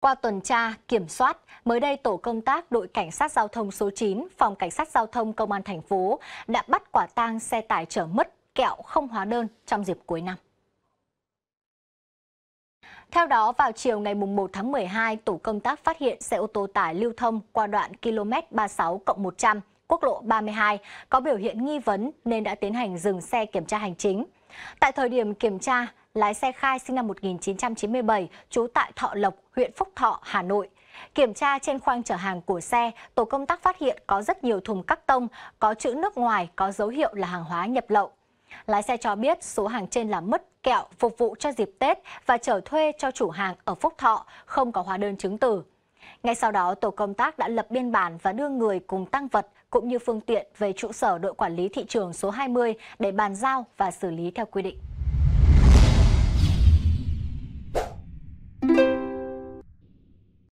Qua tuần tra, kiểm soát, mới đây tổ công tác đội cảnh sát giao thông số 9, phòng cảnh sát giao thông công an thành phố đã bắt quả tang xe tải chở mất kẹo không hóa đơn trong dịp cuối năm. Theo đó, vào chiều ngày 1 tháng 12, tổ công tác phát hiện xe ô tô tải lưu thông qua đoạn km 36 100, quốc lộ 32, có biểu hiện nghi vấn nên đã tiến hành dừng xe kiểm tra hành chính. Tại thời điểm kiểm tra, lái xe Khai sinh năm 1997, trú tại Thọ Lộc, huyện Phúc Thọ, Hà Nội. Kiểm tra trên khoang chở hàng của xe, tổ công tác phát hiện có rất nhiều thùng cắt tông, có chữ nước ngoài, có dấu hiệu là hàng hóa nhập lậu. Lái xe cho biết số hàng trên là mứt, kẹo phục vụ cho dịp Tết và chở thuê cho chủ hàng ở Phúc Thọ, không có hóa đơn chứng từ. Ngay sau đó, tổ công tác đã lập biên bản và đưa người cùng tăng vật cũng như phương tiện về trụ sở đội quản lý thị trường số 20 để bàn giao và xử lý theo quy định.